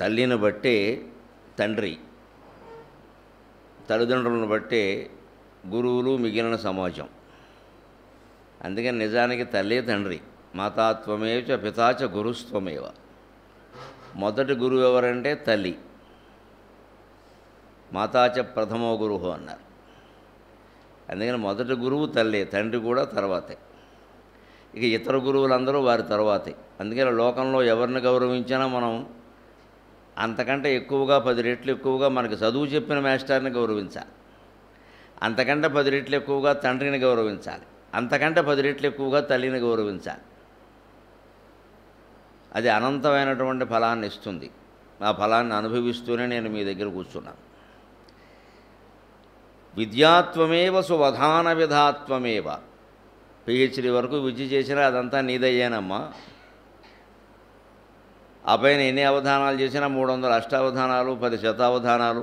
తల్లిని బట్టే తండ్రి తల్లిదండ్రులను బట్టే గురువులు మిగిలిన సమాజం అందుకని నిజానికి తల్లే తండ్రి మాతాత్వమేచ పితాచ గురుస్త్వమేవ మొదటి గురువు ఎవరంటే తల్లి మాతాచ ప్రథమో గురువు అన్నారు అందుకని మొదటి గురువు తల్లే తండ్రి కూడా తర్వాతే ఇక ఇతర గురువులందరూ వారి తర్వాతే అందుకని లోకంలో ఎవరిని గౌరవించినా మనం అంతకంటే ఎక్కువగా పది రెట్లు ఎక్కువగా మనకు చదువు చెప్పిన మాస్టర్ని గౌరవించాలి అంతకంటే పది రెట్లు ఎక్కువగా తండ్రిని గౌరవించాలి అంతకంటే పది రెట్లు ఎక్కువగా తల్లిని గౌరవించాలి అది అనంతమైనటువంటి ఫలాన్ని ఇస్తుంది ఆ ఫలాన్ని అనుభవిస్తూనే నేను మీ దగ్గర కూర్చున్నాను విద్యాత్వమేవ సువధాన విధాత్వమేవ పిహెచ్డీ వరకు విద్య చేసినా అదంతా నీదయ్యానమ్మా ఆ పైన ఎన్ని అవధానాలు చేసినా మూడు వందల అష్టావధానాలు పది శతావధానాలు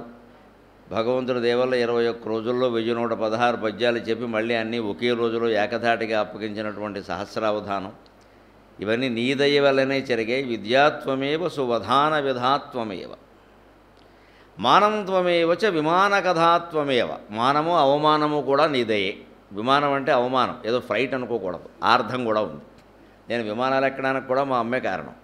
భగవంతుడు దేవల్ల ఇరవై ఒక్క రోజుల్లో వెయ్యి నూట పదహారు పద్యాలు చెప్పి మళ్ళీ అన్నీ ఒకే రోజులో ఏకధాటిగా అప్పగించినటువంటి సహస్రావధానం ఇవన్నీ నీ దయ వల్లనే జరిగాయి విద్యాత్వమేవ సువధాన విధాత్వమేవ మానవత్వమేవ చ విమాన కథాత్వమేవ మానము అవమానము కూడా నీదయే విమానం అంటే అవమానం ఏదో ఫ్లైట్ అనుకోకూడదు ఆర్థం కూడా ఉంది నేను విమానాలు ఎక్కడానికి కూడా మా అమ్మే కారణం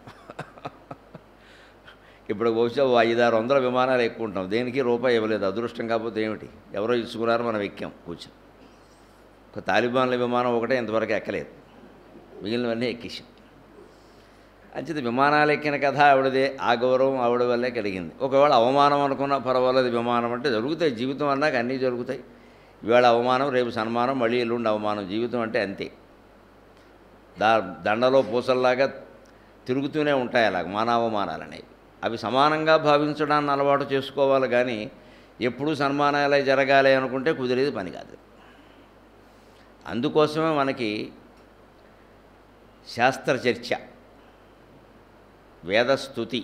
ఇప్పుడు బహుశా ఐదు ఆరు వందల విమానాలు ఎక్కుంటాం దేనికి రూపాయి ఇవ్వలేదు అదృష్టం కాకపోతే ఏమిటి ఎవరో ఇచ్చుకున్నారు మనం ఎక్కాం కూర్చొని ఒక తాలిబాన్ల విమానం ఒకటే ఇంతవరకు ఎక్కలేదు మిగిలినవన్నీ ఎక్కేసాం అంచేది విమానాలు ఎక్కిన కథ ఆవిడదే ఆ గౌరవం ఆవిడ వల్లే కలిగింది ఒకవేళ అవమానం అనుకున్న పర్వాలేదు విమానం అంటే జరుగుతాయి జీవితం అన్నాక అన్నీ జరుగుతాయి ఇవాళ అవమానం రేపు సన్మానం మళ్ళీ ఎల్లుండి అవమానం జీవితం అంటే అంతే దా దండలో పూసల్లాగా తిరుగుతూనే ఉంటాయి అలాగ మానవమానాలు అనేవి అవి సమానంగా భావించడాన్ని అలవాటు చేసుకోవాలి కానీ ఎప్పుడూ సన్మానాలే జరగాలి అనుకుంటే కుదిరేది పని కాదు అందుకోసమే మనకి శాస్త్రచర్చ వేదస్థుతి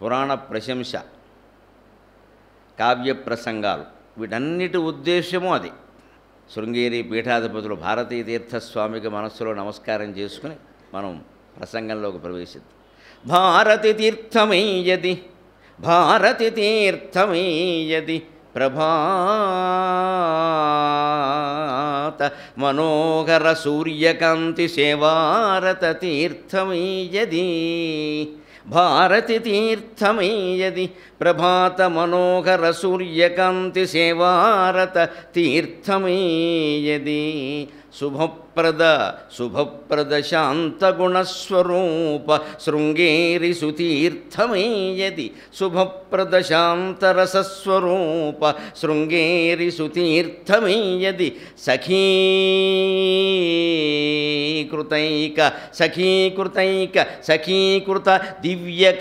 పురాణ ప్రశంస కావ్య ప్రసంగాలు వీటన్నిటి ఉద్దేశ్యము అది శృంగేరి పీఠాధిపతులు భారతీయ తీర్థస్వామికి మనస్సులో నమస్కారం చేసుకుని మనం ప్రసంగంలోకి ప్రవేశిద్దాం भारतिर्थमै यदि भारति तीर्थमी यदि प्रभात मनोहरसूर्यकान्तिसेवारततीर्थमै यदि भारति तीर्थमै यदि प्रभात मनोहरसूर्यकान्तिसेवारत तीर्थमी यदि ಶುಭಪ್ರದ ಶುಭಪ್ರದ ಶಾಂತಗುಣಸ್ವರೂಪ ಶೃಂಗೇರಿ ಸುತೀರ್ಥಮೇಯತಿ ಶುಭಪ್ರದ ಶಾಂತರಸಸ್ವರೂಪ ಶೃಂಗೇರಿ ಸುತೀರ್ಥಮೇಯತಿ ಸಖೀಕೃತೈಕ ಸಖೀಕೃತೈಕ ಸಖೀಕೃತ ದಿವ್ಯಕಮಂಡಲೈಕ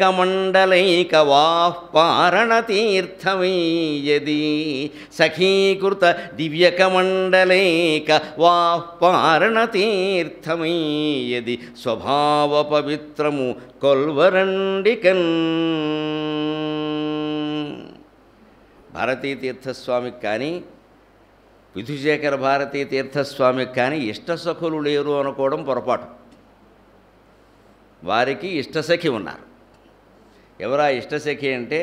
ವಾಹ್ಪಾರಣತೀರ್ಥಮೇಯದಿ ಸಖೀಕೃತ ದಿವ್ಯಕಮಂಡಲೈಕ ವಾಹ್ పారణతీర్థమయ్యది స్వభావ పవిత్రము కొల్వరండికన్ భారతీ తీర్థస్వామికి కానీ విధుశేఖర భారతీ తీర్థస్వామికి కానీ ఇష్టసఖులు లేరు అనుకోవడం పొరపాటు వారికి ఇష్టసఖి ఉన్నారు ఎవరా ఇష్టసఖి అంటే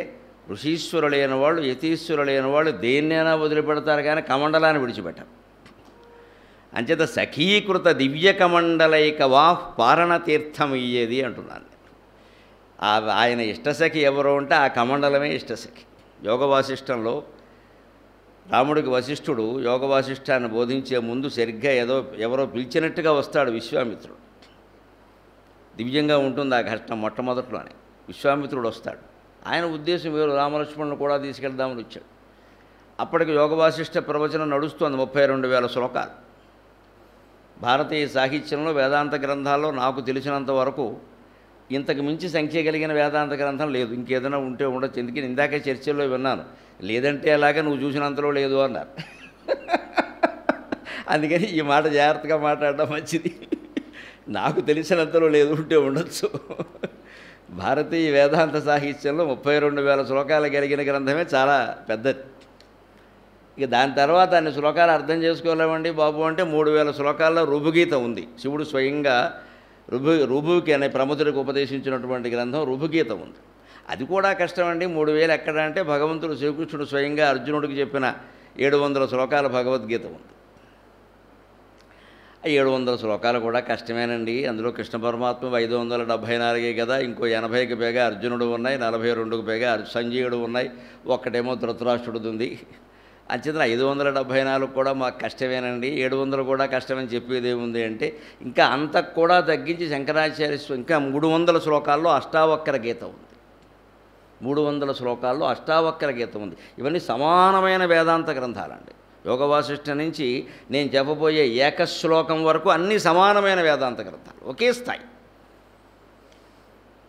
ఋషీశ్వరులైన వాళ్ళు యతీశ్వరులైన వాళ్ళు దేన్నైనా వదిలిపెడతారు కానీ కమండలాన్ని విడిచిపెట్టారు అంచేత సఖీకృత దివ్యకమండలైక వాహ్ తీర్థం ఇయ్యేది అంటున్నాను ఆయన ఇష్టసఖి ఎవరో ఉంటే ఆ కమండలమే ఇష్టసఖి యోగ వాసిష్టంలో రాముడికి వశిష్ఠుడు యోగ వాసిష్ఠాన్ని బోధించే ముందు సరిగ్గా ఏదో ఎవరో పిలిచినట్టుగా వస్తాడు విశ్వామిత్రుడు దివ్యంగా ఉంటుంది ఆ ఘటన మొట్టమొదట్లోనే విశ్వామిత్రుడు వస్తాడు ఆయన ఉద్దేశం వేరు రామలక్ష్మణ్ని కూడా తీసుకెళ్దామని వచ్చాడు అప్పటికి యోగ వాసిష్ట ప్రవచనం నడుస్తుంది ముప్పై రెండు వేల శ్లోకాలు భారతీయ సాహిత్యంలో వేదాంత గ్రంథాల్లో నాకు తెలిసినంత వరకు ఇంతకు మించి సంఖ్య కలిగిన వేదాంత గ్రంథం లేదు ఇంకేదైనా ఉంటే ఉండొచ్చు ఎందుకని ఇందాక చర్చల్లో విన్నాను లేదంటే అలాగే నువ్వు చూసినంతలో లేదు అన్నారు అందుకని ఈ మాట జాగ్రత్తగా మాట్లాడడం మంచిది నాకు తెలిసినంతలో లేదు ఉంటే ఉండొచ్చు భారతీయ వేదాంత సాహిత్యంలో ముప్పై రెండు వేల శ్లోకాలు కలిగిన గ్రంథమే చాలా పెద్దది ఇక దాని తర్వాత అన్ని శ్లోకాలు అర్థం చేసుకోలేమండి బాబు అంటే మూడు వేల శ్లోకాల్లో రుభుగీత ఉంది శివుడు స్వయంగా రుభు రుభుకి అనే ప్రముఖుడికి ఉపదేశించినటువంటి గ్రంథం రుభుగీత ఉంది అది కూడా కష్టమండి మూడు వేలు ఎక్కడ అంటే భగవంతుడు శ్రీకృష్ణుడు స్వయంగా అర్జునుడికి చెప్పిన ఏడు వందల శ్లోకాల భగవద్గీత ఉంది ఏడు వందల శ్లోకాలు కూడా కష్టమేనండి అందులో కృష్ణ పరమాత్మ ఐదు వందల డెబ్భై నాలుగే కదా ఇంకో ఎనభైకి పైగా అర్జునుడు ఉన్నాయి నలభై రెండుకు పైగా సంజయుడు ఉన్నాయి ఒక్కటేమో ధృతరాష్ట్రుడు ఉంది అంచేత ఐదు వందల డెబ్భై నాలుగు కూడా మాకు కష్టమేనండి ఏడు వందలు కూడా కష్టమని చెప్పేది ఏముంది అంటే ఇంకా అంతకు కూడా తగ్గించి శంకరాచార్య ఇంకా మూడు వందల శ్లోకాల్లో అష్టావక్ర గీత ఉంది మూడు వందల శ్లోకాల్లో అష్టావక్ర గీత ఉంది ఇవన్నీ సమానమైన వేదాంత గ్రంథాలండి యోగ వాసిష్ఠ నుంచి నేను చెప్పబోయే ఏకశ్లోకం వరకు అన్నీ సమానమైన వేదాంత గ్రంథాలు ఒకే స్థాయి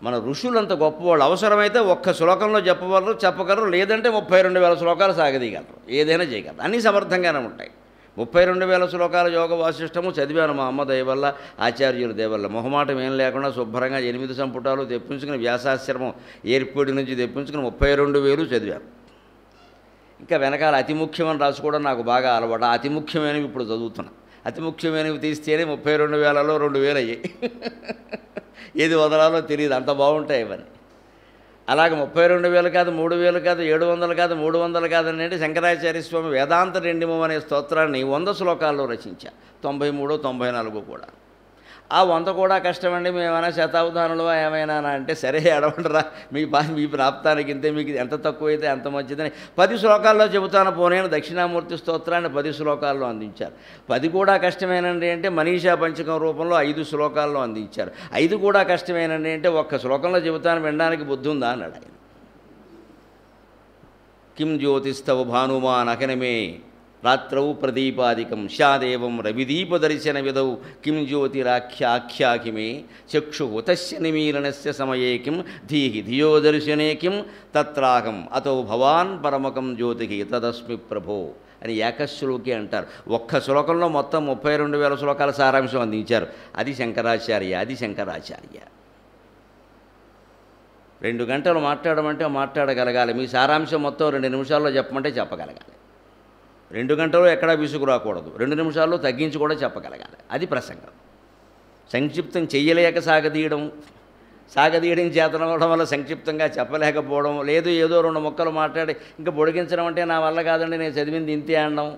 మన ఋషులంత గొప్పవాళ్ళు అవసరమైతే ఒక్క శ్లోకంలో చెప్పగలరు చెప్పగలరు లేదంటే ముప్పై రెండు వేల శ్లోకాలు సాగదీయగలరు ఏదైనా చేయగలరు అన్నీ సమర్థంగానే ఉంటాయి ముప్పై రెండు వేల శ్లోకాల యోగ వాసిష్టము చదివాను మా అమ్మ దయవల్ల ఆచార్యులు దయవల్ల మొహమాటం ఏం లేకుండా శుభ్రంగా ఎనిమిది సంపుటాలు తెప్పించుకుని వ్యాసాశ్రమం ఏర్పేడు నుంచి తెప్పించుకుని ముప్పై రెండు వేలు చదివాను ఇంకా వెనకాల అతి ముఖ్యమని రాసుకోవడం నాకు బాగా అలవాటు అతి ముఖ్యమైనవి ఇప్పుడు చదువుతున్నాను అతి ముఖ్యమైనవి తీస్తేనే ముప్పై రెండు వేలలో రెండు వేలు అయ్యాయి ఏది వదలాలో తెలియదు అంత బాగుంటాయి ఇవన్నీ అలాగే ముప్పై రెండు వేలు కాదు మూడు వేలు కాదు ఏడు వందలు కాదు మూడు వందలు అంటే శంకరాచార్య స్వామి వేదాంత రెండిమో అనే స్తోత్రాన్ని వంద శ్లోకాల్లో రచించా తొంభై మూడో తొంభై నాలుగు కూడా ఆ వంత కూడా కష్టమండి మేమైనా శతావధానంలో ఏమైనా అంటే సరే ఎడవండరా మీ మీ ప్రాప్తానికి ఇంతే మీకు ఎంత తక్కువైతే ఎంత మంచిదని పది శ్లోకాల్లో చెబుతాను పోనీ దక్షిణామూర్తి స్తోత్రాన్ని పది శ్లోకాల్లో అందించారు పది కూడా కష్టమేనండి అంటే మనీషా పంచకం రూపంలో ఐదు శ్లోకాల్లో అందించారు ఐదు కూడా కష్టమేనండి అంటే ఒక్క శ్లోకంలో చెబుతాను వినడానికి బుద్ధి ఉందా అన్నాడు ఆయన కిం జ్యోతిస్తవ భానుమాన్ అకనమే రాత్రౌ ప్రదీపాదికం స్యాదేవం రవిదీపదర్శన విధౌ కిం జ్యోతిరాఖ్యాఖ్యాకిమే చక్షుహుతస్య నిమీలనస్య సమయే కిం ధీహి ధియో దర్శనే కిం తత్రాహం అతో భవాన్ పరమకం జ్యోతి తదస్మి ప్రభో అని ఏకశ్లోకి అంటారు ఒక్క శ్లోకంలో మొత్తం ముప్పై రెండు వేల శ్లోకాల సారాంశం అందించారు అది శంకరాచార్య అది శంకరాచార్య రెండు గంటలు మాట్లాడమంటే మాట్లాడగలగాలి మీ సారాంశం మొత్తం రెండు నిమిషాల్లో చెప్పమంటే చెప్పగలగాలి రెండు గంటలు ఎక్కడా విసుగు రాకూడదు రెండు నిమిషాల్లో తగ్గించి కూడా చెప్పగలగాలి అది ప్రసంగం సంక్షిప్తం చెయ్యలేక సాగదీయడం సాగదీయడం చేతనవడం వల్ల సంక్షిప్తంగా చెప్పలేకపోవడం లేదు ఏదో రెండు మొక్కలు మాట్లాడి ఇంకా పొడిగించడం అంటే నా వల్ల కాదండి నేను చదివింది ఇంతే అనడం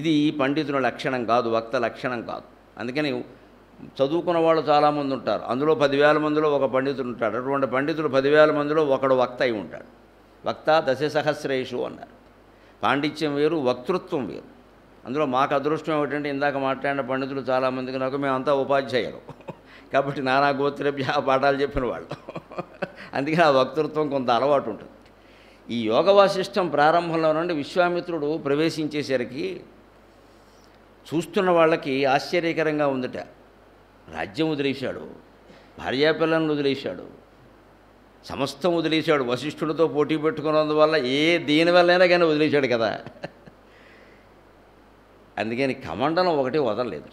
ఇది పండితుల లక్షణం కాదు వక్త లక్షణం కాదు అందుకని చదువుకున్న వాళ్ళు చాలామంది ఉంటారు అందులో పదివేల మందిలో ఒక పండితుడు ఉంటాడు అటువంటి పండితులు పదివేల మందిలో ఒకడు వక్త అయి ఉంటాడు వక్త దశ సహస్రేషు అన్నారు పాండిత్యం వేరు వక్తృత్వం వేరు అందులో మాకు అదృష్టం ఏమిటంటే ఇందాక మాట్లాడిన పండితులు చాలామందికి నాకు మేమంతా ఉపాధ్యాయులు కాబట్టి నానా గోత్రభ్య పాఠాలు చెప్పిన వాళ్ళు అందుకే ఆ వక్తృత్వం కొంత అలవాటు ఉంటుంది ఈ యోగ వాసిష్టం ప్రారంభంలో నుండి విశ్వామిత్రుడు ప్రవేశించేసరికి చూస్తున్న వాళ్ళకి ఆశ్చర్యకరంగా ఉందట రాజ్యం వదిలేశాడు భార్యాపిల్లలను వదిలేశాడు సమస్తం వదిలేశాడు వశిష్ఠుడితో పోటీ పెట్టుకున్నందువల్ల ఏ దీనివల్లైనా కానీ వదిలేశాడు కదా అందుకని కమండలం ఒకటి వదలలేదు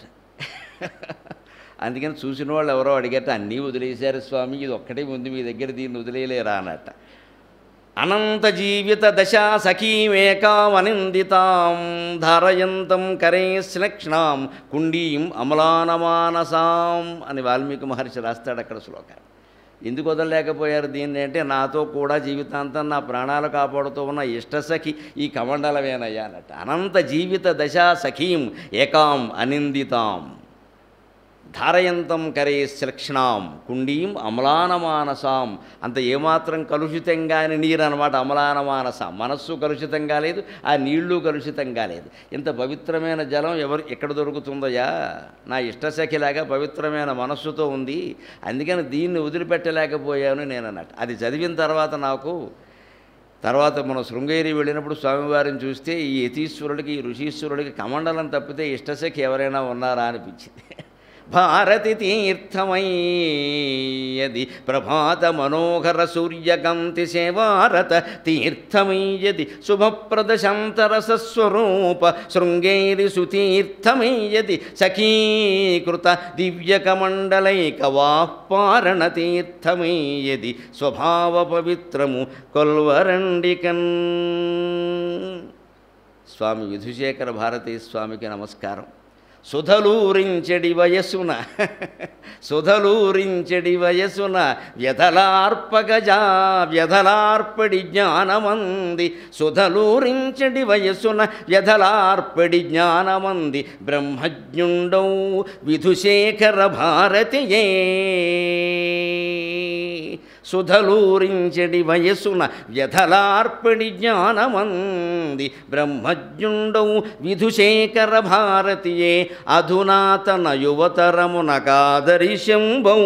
అందుకని చూసిన వాళ్ళు ఎవరో అడిగట అన్నీ వదిలేశారు స్వామి ఇది ఒక్కటే ఉంది మీ దగ్గర దీన్ని వదిలేయలేరా అన్నట్ట అనంత జీవిత దశా అనిందితాం ధారయంతం కరే శ్లక్ష్ణాం కుండీం అమలానమానసాం అని వాల్మీకి మహర్షి రాస్తాడు అక్కడ శ్లోకాన్ని ఎందుకు వదలలేకపోయారు దీన్ని అంటే నాతో కూడా జీవితాంతం నా ప్రాణాలు కాపాడుతూ ఉన్న ఇష్టసఖి ఈ కమండలమేనయ్యా అన్నట్టు అనంత జీవిత దశా సఖీం ఏకాం అనిందితాం ధారయంతం కరే శిలక్షణాం కుండీం అమలానమానసాం అంత ఏమాత్రం కలుషితంగానే కాని నీరు అనమాట అమలానమానస మనస్సు కలుషితం కాలేదు ఆ నీళ్లు కలుషితం కాలేదు ఇంత పవిత్రమైన జలం ఎవరు ఎక్కడ దొరుకుతుందయా నా ఇష్టశఖిలాగా పవిత్రమైన మనస్సుతో ఉంది అందుకని దీన్ని వదిలిపెట్టలేకపోయాను నేను అన్నట్టు అది చదివిన తర్వాత నాకు తర్వాత మనం శృంగేరి వెళ్ళినప్పుడు స్వామివారిని చూస్తే ఈ యతీశ్వరుడికి ఈ ఋషీశ్వరుడికి కమండలం తప్పితే ఇష్టశఖి ఎవరైనా ఉన్నారా అనిపించింది భారతి తీర్థమయ్యది ప్రభాత మనోహర సూర్యకాంతి సేవారత తీర్థమయ్యది శుభప్రద శాంతరసస్వరూప శృంగేరి సుతీర్థమయ్యది సఖీకృత దివ్యకమండలైక వాహ్పారణ తీర్థమయ్యది స్వభావ పవిత్రము కొల్వరండికన్ స్వామి యుధుశేఖర భారతీ స్వామికి నమస్కారం సుధలూరించెడి వయసున సుధలూరించెడి వయసున వ్యధలార్పగజా వ్యధలార్పడి జ్ఞానమంది సుధలూరించెడి వయసున వ్యధలార్పడి జ్ఞానమంది బ్రహ్మజ్ఞుండౌ విధుశేఖర భారతియే సుధలూరించడి వయస్సున వ్యధలార్పణి జ్ఞానమంది బ్రహ్మజ్ఞుండవు విధుశేఖర భారతియే అధునాతన యువతరమున కాదరిశంభౌ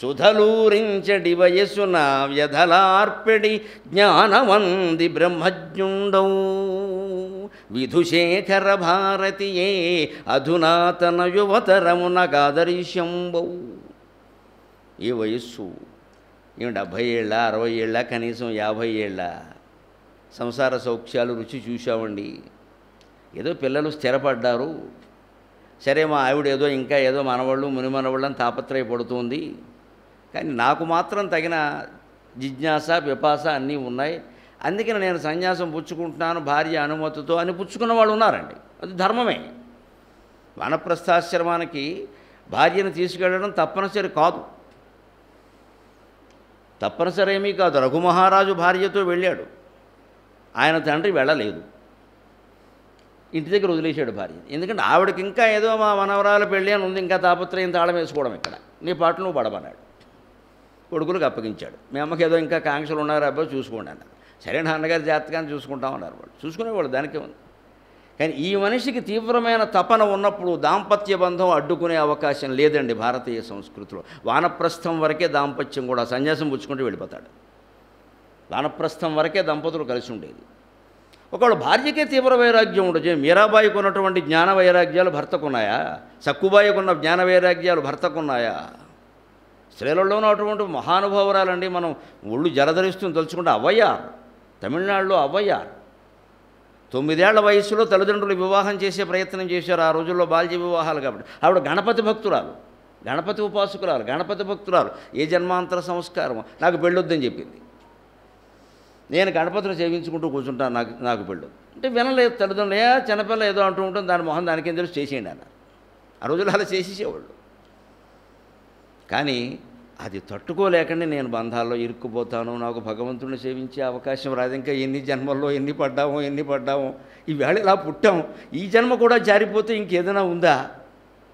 సుధలూరించడి వయసున వ్యధలార్పెడి జ్ఞానమంది బ్రహ్మజ్ఞుండవు విధుశేఖర భారతియే అధునాతన యువతరమున కాదర్శంబౌ ఈ వయస్సు ఏమి డెబ్భై ఏళ్ళ అరవై ఏళ్ళ కనీసం యాభై ఏళ్ళ సంసార సౌఖ్యాలు రుచి చూశామండి ఏదో పిల్లలు స్థిరపడ్డారు సరే మా ఆవిడ ఏదో ఇంకా ఏదో మనవాళ్ళు మునిమనవాళ్ళని తాపత్రయపడుతుంది కానీ నాకు మాత్రం తగిన జిజ్ఞాస పిపాస అన్నీ ఉన్నాయి అందుకని నేను సన్యాసం పుచ్చుకుంటున్నాను భార్య అనుమతితో అని పుచ్చుకున్న వాళ్ళు ఉన్నారండి అది ధర్మమే వనప్రస్థాశ్రమానికి భార్యను తీసుకెళ్ళడం తప్పనిసరి కాదు తప్పనిసరి ఏమీ కాదు రఘుమహారాజు భార్యతో వెళ్ళాడు ఆయన తండ్రి వెళ్ళలేదు ఇంటి దగ్గర వదిలేశాడు భార్య ఎందుకంటే ఆవిడకి ఇంకా ఏదో మా మనవరాలు పెళ్ళి అని ఉంది ఇంకా తాపత్రయం తాళం వేసుకోవడం ఇక్కడ నీ పాటలు నువ్వు పడమన్నాడు కొడుకులకు అప్పగించాడు మీ అమ్మకి ఏదో ఇంకా కాంక్షలు ఉన్నారా అబ్బాయి చూసుకోండి అన్నారు సరే నాన్నగారు జాతకాన్ని చూసుకుంటామన్నారు వాళ్ళు చూసుకునేవాళ్ళు దానికే ఉంది కానీ ఈ మనిషికి తీవ్రమైన తపన ఉన్నప్పుడు దాంపత్య బంధం అడ్డుకునే అవకాశం లేదండి భారతీయ సంస్కృతిలో వానప్రస్థం వరకే దాంపత్యం కూడా సన్యాసం పుచ్చుకుంటూ వెళ్ళిపోతాడు వానప్రస్థం వరకే దంపతులు కలిసి ఉండేది ఒకవేళ భార్యకే తీవ్ర వైరాగ్యం ఉండదు మీరాబాయికి ఉన్నటువంటి జ్ఞాన వైరాగ్యాలు భర్తకున్నాయా సక్కుబాయికి ఉన్న జ్ఞాన వైరాగ్యాలు భర్తకున్నాయా స్త్రీలలోనూ అటువంటి మహానుభావురాలండి మనం ఒళ్ళు జలధరిస్తూ తలుచుకుంటే అవ్వయ్యార్ తమిళనాడులో అవ్వయ్యార్ తొమ్మిదేళ్ల వయసులో తల్లిదండ్రులు వివాహం చేసే ప్రయత్నం చేశారు ఆ రోజుల్లో బాల్య వివాహాలు కాబట్టి ఆవిడ గణపతి భక్తురాలు గణపతి ఉపాసకురాలు గణపతి భక్తురాలు ఏ జన్మాంతర సంస్కారం నాకు పెళ్ళొద్దని చెప్పింది నేను గణపతిని సేవించుకుంటూ కూర్చుంటాను నాకు నాకు పెళ్ళు అంటే వినలేదు తల్లిదండ్రులు ఏ చిన్నపిల్ల ఏదో అంటూ ఉంటుంది దాని మొహం దానికి తెలుసు చేసేయండి అన్నారు ఆ రోజులు అలా చేసేసేవాళ్ళు కానీ అది తట్టుకోలేకనే నేను బంధాల్లో ఇరుక్కుపోతాను నాకు భగవంతుడిని సేవించే అవకాశం రాదు ఇంకా ఎన్ని జన్మల్లో ఎన్ని పడ్డామో ఎన్ని పడ్డామో ఈవేళ ఇలా పుట్టాము ఈ జన్మ కూడా జారిపోతే ఇంకేదైనా ఉందా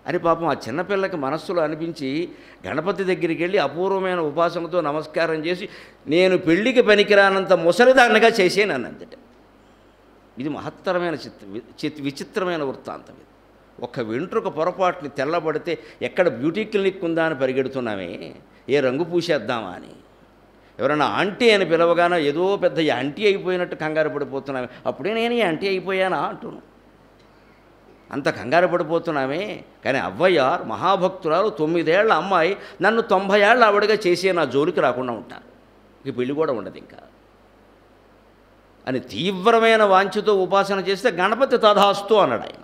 అని పాపం ఆ చిన్నపిల్లకి మనస్సులో అనిపించి గణపతి దగ్గరికి వెళ్ళి అపూర్వమైన ఉపాసనతో నమస్కారం చేసి నేను పెళ్ళికి పనికిరానంత ముసలిదాన్నగా చేసేను అంతట ఇది మహత్తరమైన చిత్ విచిత్రమైన వృత్తాంతం ఇది ఒక్క వెంట్రుక పొరపాటుని తెల్లబడితే ఎక్కడ బ్యూటీ క్లినిక్ ఉందా అని పరిగెడుతున్నామే ఏ రంగు పూసేద్దామా అని ఎవరైనా ఆంటీ అని పిలవగానే ఏదో పెద్ద యాంటీ అయిపోయినట్టు కంగారు పడిపోతున్నామే అప్పుడే నేను ఈ ఆంటీ అయిపోయానా అంటును అంత కంగారు పడిపోతున్నామే కానీ అవ్వయ్యారు మహాభక్తురాలు తొమ్మిదేళ్ల అమ్మాయి నన్ను తొంభై ఏళ్ళ ఆవిడగా చేసే నా జోలికి రాకుండా ఉంటాను ఈ పెళ్ళి కూడా ఉండదు ఇంకా అని తీవ్రమైన వాంఛతో ఉపాసన చేస్తే గణపతి తధాస్తు అన్నాడు ఆయన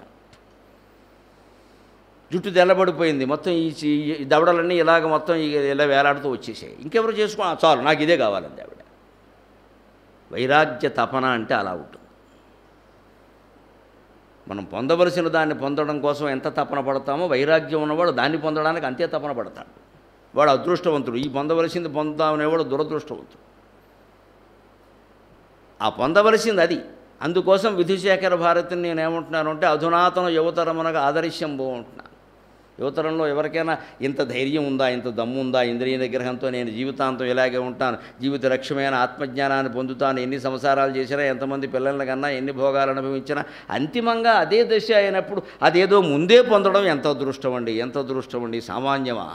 జుట్టు తెల్లబడిపోయింది మొత్తం ఈ దవడలన్నీ ఇలాగ మొత్తం ఇలా వేలాడుతూ వచ్చేసాయి ఇంకెవరు చేసుకో చాలు నాకు ఇదే కావాలండి ఆవిడ వైరాగ్య తపన అంటే అలా ఉంటుంది మనం పొందవలసిన దాన్ని పొందడం కోసం ఎంత తపన పడతామో వైరాగ్యం ఉన్నవాడు దాన్ని పొందడానికి అంతే తపన పడతాడు వాడు అదృష్టవంతుడు ఈ పొందవలసింది పొందుతామనేవాడు దురదృష్టవంతుడు ఆ పొందవలసింది అది అందుకోసం విధుశేఖర భారతిని నేనేమంటున్నాను అంటే అధునాతన యువతరమునగా ఆదర్శం బాగుంటున్నాను యువతరంలో ఎవరికైనా ఇంత ధైర్యం ఉందా ఇంత దమ్ము ఉందా ఇంద్రియ నిగ్రహంతో నేను జీవితాంతం ఇలాగే ఉంటాను జీవిత లక్ష్యమైన ఆత్మజ్ఞానాన్ని పొందుతాను ఎన్ని సంసారాలు చేసినా ఎంతమంది పిల్లలను కన్నా ఎన్ని భోగాలు అనుభవించినా అంతిమంగా అదే దశ అయినప్పుడు అదేదో ముందే పొందడం ఎంత అదృష్టం అండి ఎంత అదృష్టం అండి సామాన్యమా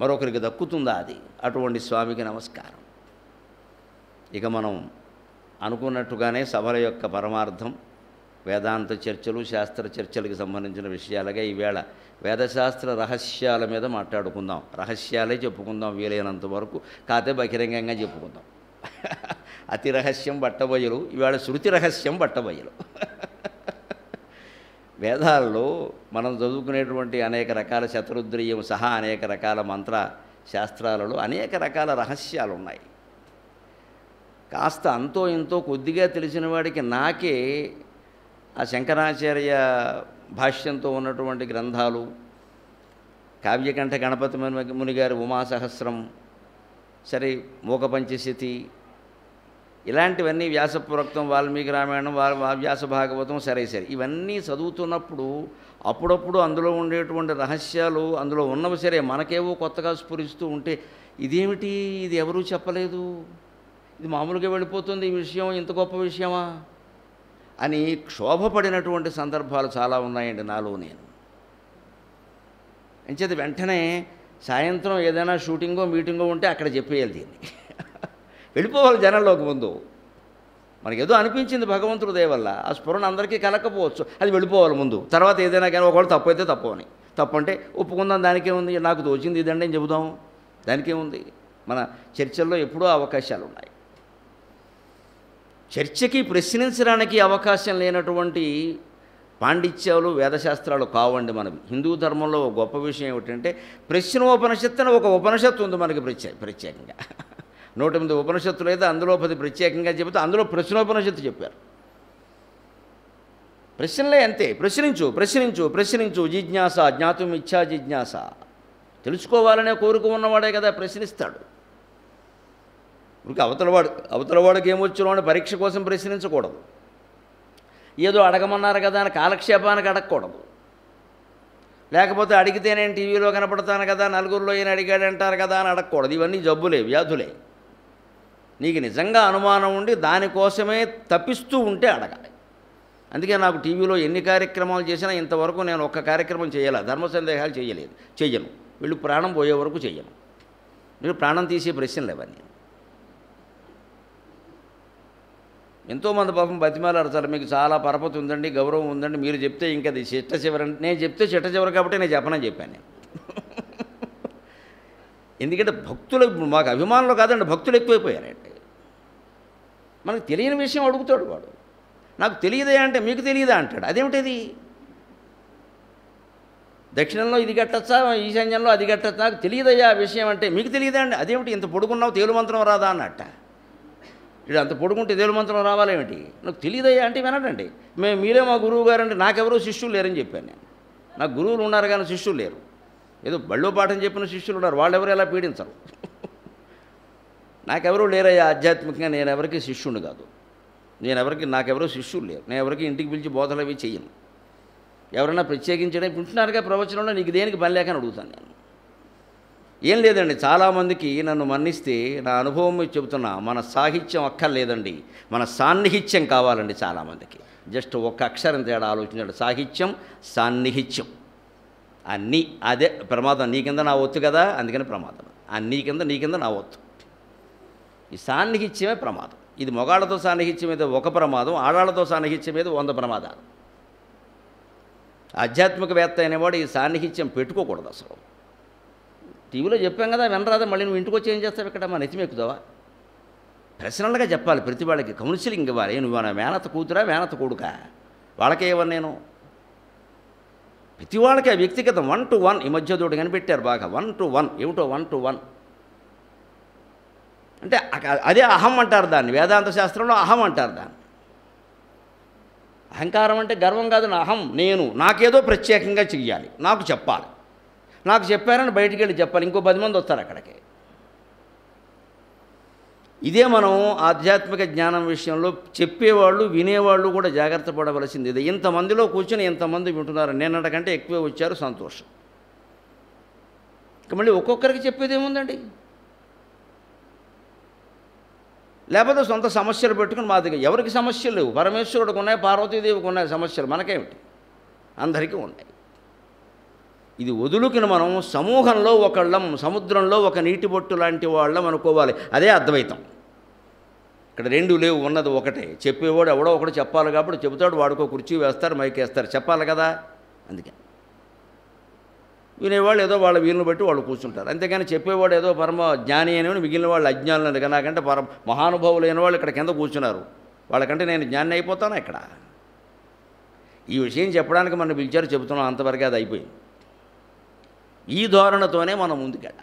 మరొకరికి దక్కుతుందా అది అటువంటి స్వామికి నమస్కారం ఇక మనం అనుకున్నట్టుగానే సభల యొక్క పరమార్థం వేదాంత చర్చలు శాస్త్ర చర్చలకు సంబంధించిన విషయాలుగా ఈవేళ వేదశాస్త్ర రహస్యాల మీద మాట్లాడుకుందాం రహస్యాలే చెప్పుకుందాం వీలైనంత వరకు కాతే బహిరంగంగా చెప్పుకుందాం అతి రహస్యం బట్టబయలు ఈవేళ శృతి రహస్యం బట్టబయలు వేదాల్లో మనం చదువుకునేటువంటి అనేక రకాల శత్రుద్రియం సహా అనేక రకాల మంత్ర శాస్త్రాలలో అనేక రకాల రహస్యాలు ఉన్నాయి కాస్త అంతో ఇంతో కొద్దిగా తెలిసిన వాడికి నాకే ఆ శంకరాచార్య భాష్యంతో ఉన్నటువంటి గ్రంథాలు కావ్యకంఠ గణపతి ముని గారి ఉమాసహస్రం సరే మూకపంచశతి ఇలాంటివన్నీ వ్యాసపురక్తం వాల్మీకి రామాయణం వ్యాస భాగవతం సరే సరే ఇవన్నీ చదువుతున్నప్పుడు అప్పుడప్పుడు అందులో ఉండేటువంటి రహస్యాలు అందులో ఉన్నవి సరే మనకేవో కొత్తగా స్ఫురిస్తూ ఉంటే ఇదేమిటి ఇది ఎవరూ చెప్పలేదు ఇది మామూలుగా వెళ్ళిపోతుంది ఈ విషయం ఇంత గొప్ప విషయమా అని క్షోభపడినటువంటి సందర్భాలు చాలా ఉన్నాయండి నాలో నేను అంచేది వెంటనే సాయంత్రం ఏదైనా షూటింగో మీటింగో ఉంటే అక్కడ చెప్పేయాలి దీన్ని వెళ్ళిపోవాలి జనంలోకి ముందు మనకి ఏదో అనిపించింది భగవంతుడు దేవల్ల ఆ స్ఫురణ అందరికీ కలకపోవచ్చు అది వెళ్ళిపోవాలి ముందు తర్వాత ఏదైనా కానీ ఒకవేళ తప్పు అయితే తప్పు అని తప్పు అంటే ఒప్పుకుందాం దానికే ఉంది నాకు తోచింది ఇదండి అని చెబుదాం దానికే ఉంది మన చర్చల్లో ఎప్పుడూ అవకాశాలు ఉన్నాయి చర్చకి ప్రశ్నించడానికి అవకాశం లేనటువంటి పాండిత్యాలు వేదశాస్త్రాలు కావండి మనవి హిందూ ధర్మంలో ఒక గొప్ప విషయం ఏమిటంటే ప్రశ్నోపనిషత్తు అని ఒక ఉపనిషత్తు ఉంది మనకి ప్రత్యే ప్రత్యేకంగా నూట ఎనిమిది ఉపనిషత్తులు అయితే అందులో పది ప్రత్యేకంగా చెబితే అందులో ప్రశ్నోపనిషత్తు చెప్పారు ప్రశ్నలే అంతే ప్రశ్నించు ప్రశ్నించు ప్రశ్నించు జిజ్ఞాస జ్ఞాతం ఇచ్చా జిజ్ఞాస తెలుసుకోవాలనే కోరిక ఉన్నవాడే కదా ప్రశ్నిస్తాడు ఇప్పుడు అవతలవాడు అవతలవాడికి ఏమొచ్చునో అని పరీక్ష కోసం ప్రశ్నించకూడదు ఏదో అడగమన్నారు కదా అని కాలక్షేపానికి అడగకూడదు లేకపోతే అడిగితే నేను టీవీలో కనపడతాను కదా నలుగురిలో ఈయన అడిగాడంటారు కదా అని అడగకూడదు ఇవన్నీ జబ్బులే వ్యాధులే నీకు నిజంగా అనుమానం ఉండి దానికోసమే తప్పిస్తూ ఉంటే అడగాలి అందుకే నాకు టీవీలో ఎన్ని కార్యక్రమాలు చేసినా ఇంతవరకు నేను ఒక్క కార్యక్రమం చేయాలి ధర్మ సందేహాలు చేయలేదు చేయను వీళ్ళు ప్రాణం పోయే వరకు చెయ్యను మీరు ప్రాణం తీసే ప్రశ్నలు ఇవన్నీ ఎంతోమంది పాపం బతిమాలారు సార్ మీకు చాలా పరపతి ఉందండి గౌరవం ఉందండి మీరు చెప్తే ఇంకా అది చిట్ట చివరి నేను చెప్తే చిట్ట చివరి కాబట్టి నేను చెప్పనని చెప్పాను నేను ఎందుకంటే భక్తులు మాకు అభిమానులు కాదండి భక్తులు ఎక్కువైపోయారండి మనకు తెలియని విషయం అడుగుతాడు వాడు నాకు తెలియదే అంటే మీకు తెలియదా అంటాడు అదేమిటిది దక్షిణంలో ఇది కట్టచ్చా ఈశాన్యంలో అది కట్టచ్చా నాకు తెలియదయ్యా ఆ విషయం అంటే మీకు తెలియదా అండి అదేమిటి ఇంత పొడుగున్నావు తేలు మంత్రం రాదా అన్నట్ట వీడు అంత పొడుగుంటే దేవుడు మంత్రం రావాలేమిటి నాకు తెలియదయ్యా అంటే వినడండి మేము మీరే మా గురువు గారంటే నాకెవరో శిష్యులు లేరని చెప్పాను నేను నాకు గురువులు ఉన్నారు కానీ శిష్యులు లేరు ఏదో బళ్ళో పాఠం చెప్పిన శిష్యులు ఉన్నారు వాళ్ళు ఎవరు ఎలా పీడించరు నాకెవరు లేరయ్యా ఆధ్యాత్మికంగా నేను ఎవరికి శిష్యుని కాదు నేను ఎవరికి నాకెవరో శిష్యులు లేరు నేను ఎవరికి ఇంటికి పిలిచి బోధలు అవి చేయను ఎవరైనా ప్రత్యేకించడం వింటున్నారుగా ప్రవచనంలో నీకు దేనికి పని లేకని అడుగుతాను నేను ఏం లేదండి చాలామందికి నన్ను మన్నిస్తే నా అనుభవం చెబుతున్నా మన సాహిత్యం అక్కర్లేదండి మన సాన్నిహిత్యం కావాలండి చాలామందికి జస్ట్ ఒక్క అక్షరం తేడా ఆలోచించాడు సాహిత్యం సాన్నిహిత్యం అన్నీ అదే ప్రమాదం నీ కింద నా ఒత్తు కదా అందుకని ప్రమాదం అన్నీ కింద నీ కింద నా ఒత్తు ఈ సాన్నిహిత్యమే ప్రమాదం ఇది మొగాళ్ళతో సాన్నిహిత్యం మీద ఒక ప్రమాదం ఆడాళ్ళతో సాన్నిహిత్యం మీద వంద ప్రమాదాలు ఆధ్యాత్మికవేత్త అయినవాడు ఈ సాన్నిహిత్యం పెట్టుకోకూడదు అసలు టీవీలో చెప్పాం కదా వినరాదా మళ్ళీ నువ్వు ఇంటికి వచ్చి ఏం చేస్తావు ఇక్కడ మా నెచ్చి ఎక్కుదావా ప్రశ్నలుగా చెప్పాలి ప్రతి వాళ్ళకి కౌన్సిలింగ్ ఇవ్వాలి నువ్వు మన మేనత కూతురా మేనత కొడుక వాళ్ళకే ఇవ్వను నేను ప్రతి వాళ్ళకి ఆ వ్యక్తిగతం వన్ టు వన్ ఈ మధ్య తోటి కనిపెట్టారు బాగా వన్ టు వన్ ఏమిటో వన్ టు వన్ అంటే అదే అహం అంటారు దాన్ని వేదాంత శాస్త్రంలో అహం అంటారు దాన్ని అహంకారం అంటే గర్వం కాదు నా అహం నేను నాకేదో ప్రత్యేకంగా చెయ్యాలి నాకు చెప్పాలి నాకు చెప్పారని బయటికి వెళ్ళి చెప్పాలి ఇంకో పది మంది వస్తారు అక్కడికి ఇదే మనం ఆధ్యాత్మిక జ్ఞానం విషయంలో చెప్పేవాళ్ళు వినేవాళ్ళు కూడా జాగ్రత్త పడవలసింది ఇది ఇంతమందిలో కూర్చొని ఇంతమంది వింటున్నారు నేనంటకంటే ఎక్కువే వచ్చారు సంతోషం మళ్ళీ ఒక్కొక్కరికి చెప్పేది ఏముందండి లేకపోతే సొంత సమస్యలు పెట్టుకుని మా దగ్గర ఎవరికి సమస్యలు లేవు పరమేశ్వరుడికి ఉన్నాయి పార్వతీదేవికి ఉన్నాయి సమస్యలు మనకేమిటి అందరికీ ఉన్నాయి ఇది వదులుకిన మనం సమూహంలో ఒకళ్ళం సముద్రంలో ఒక నీటి బొట్టు లాంటి వాళ్ళం అనుకోవాలి అదే అద్వైతం ఇక్కడ రెండు లేవు ఉన్నది ఒకటే చెప్పేవాడు ఎవడో ఒకటి చెప్పాలి కాబట్టి చెబుతాడు వాడుకో కుర్చీ వేస్తారు మైకేస్తారు చెప్పాలి కదా అందుకే వినేవాళ్ళు ఏదో వాళ్ళ వీలును బట్టి వాళ్ళు కూర్చుంటారు అంతేగాని చెప్పేవాడు ఏదో పరమ జ్ఞాని అని మిగిలిన వాళ్ళు అజ్ఞానులు కానీ నాకంటే పర మహానుభావులైన వాళ్ళు ఇక్కడ కింద కూర్చున్నారు వాళ్ళకంటే నేను జ్ఞాని అయిపోతాను ఇక్కడ ఈ విషయం చెప్పడానికి మనం పిలిచారు చెబుతున్నాం అంతవరకు అది అయిపోయింది ఈ ధోరణతోనే మనం ముందుకెళ్ళాలి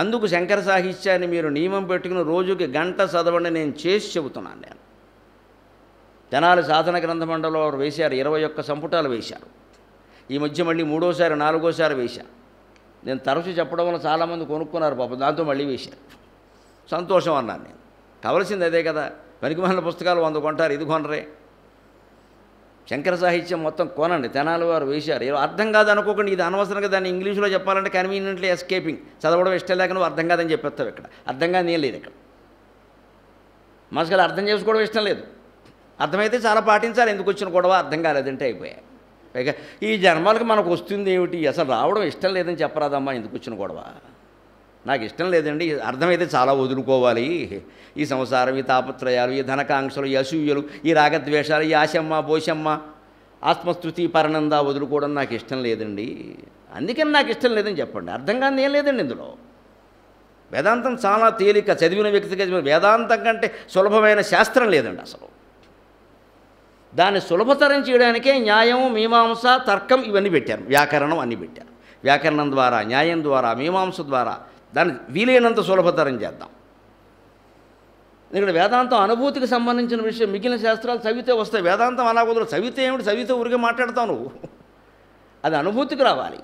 అందుకు శంకర సాహిత్యాన్ని మీరు నియమం పెట్టుకుని రోజుకి గంట చదవండి నేను చేసి చెబుతున్నాను నేను తెనాలి సాధన గ్రంథ మండలం వారు వేశారు ఇరవై ఒక్క సంపుటాలు వేశారు ఈ మధ్య మళ్ళీ మూడోసారి నాలుగోసారి వేశారు నేను తరచు చెప్పడం వల్ల చాలామంది కొనుక్కున్నారు పాప దాంతో మళ్ళీ వేశారు సంతోషం అన్నాను నేను కావలసింది అదే కదా మన పుస్తకాలు వంద కొంటారు ఇది కొనరే శంకర సాహిత్యం మొత్తం కొనండి తెనాలి వారు వేశారు అర్థం కాదనుకోకుండా ఇది అనవసరంగా దాన్ని ఇంగ్లీష్లో చెప్పాలంటే కన్వీనియంట్లీ ఎస్కేపింగ్ చదవడం ఇష్టం లేక నువ్వు అర్థం కాదని చెప్పేస్తావు ఇక్కడ అర్థం కాదని లేదు ఇక్కడ మనసుకలు అర్థం చేసుకోవడం ఇష్టం లేదు అర్థమైతే చాలా పాటించాలి ఎందుకు వచ్చిన గొడవ అర్థం కాలేదంటే అయిపోయాయి పైగా ఈ జన్మాలకు మనకు వస్తుంది ఏమిటి అసలు రావడం ఇష్టం లేదని చెప్పరాదమ్మా ఎందుకు వచ్చిన గొడవ నాకు ఇష్టం లేదండి అర్థమైతే చాలా వదులుకోవాలి ఈ సంసారం ఈ తాపత్రయాలు ఈ ధనకాంక్షలు ఈ అసూయలు ఈ రాగద్వేషాలు ఈ ఆశమ్మ పోషమ్మ ఆత్మస్తుతి పరనంద వదులుకోవడం నాకు ఇష్టం లేదండి అందుకని నాకు ఇష్టం లేదని చెప్పండి అర్థం కానీ ఏం లేదండి ఇందులో వేదాంతం చాలా తేలిక చదివిన వ్యక్తికి వేదాంతం కంటే సులభమైన శాస్త్రం లేదండి అసలు దాన్ని సులభతరం చేయడానికే న్యాయం మీమాంస తర్కం ఇవన్నీ పెట్టారు వ్యాకరణం అన్నీ పెట్టారు వ్యాకరణం ద్వారా న్యాయం ద్వారా మీమాంస ద్వారా దాన్ని వీలైనంత సులభతరం చేద్దాం ఇక్కడ వేదాంతం అనుభూతికి సంబంధించిన విషయం మిగిలిన శాస్త్రాలు చదివితే వస్తాయి వేదాంతం అలా కుదరదు చదివితే ఏమిటి చదివితే ఊరికే మాట్లాడతాను అది అనుభూతికి రావాలి